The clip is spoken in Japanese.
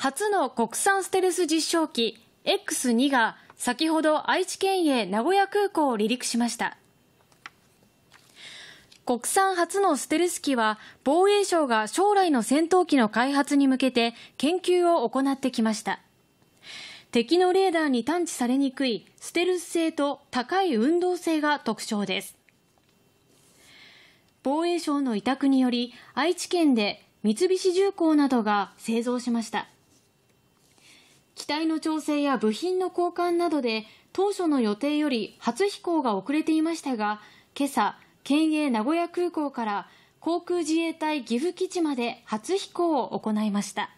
初の国産ステルス実証機 X2 が先ほど愛知県へ名古屋空港を離陸しました国産初のステルス機は防衛省が将来の戦闘機の開発に向けて研究を行ってきました敵のレーダーに探知されにくいステルス性と高い運動性が特徴です防衛省の委託により愛知県で三菱重工などが製造しました体の調整や部品の交換などで当初の予定より初飛行が遅れていましたが今朝県営名古屋空港から航空自衛隊岐阜基地まで初飛行を行いました。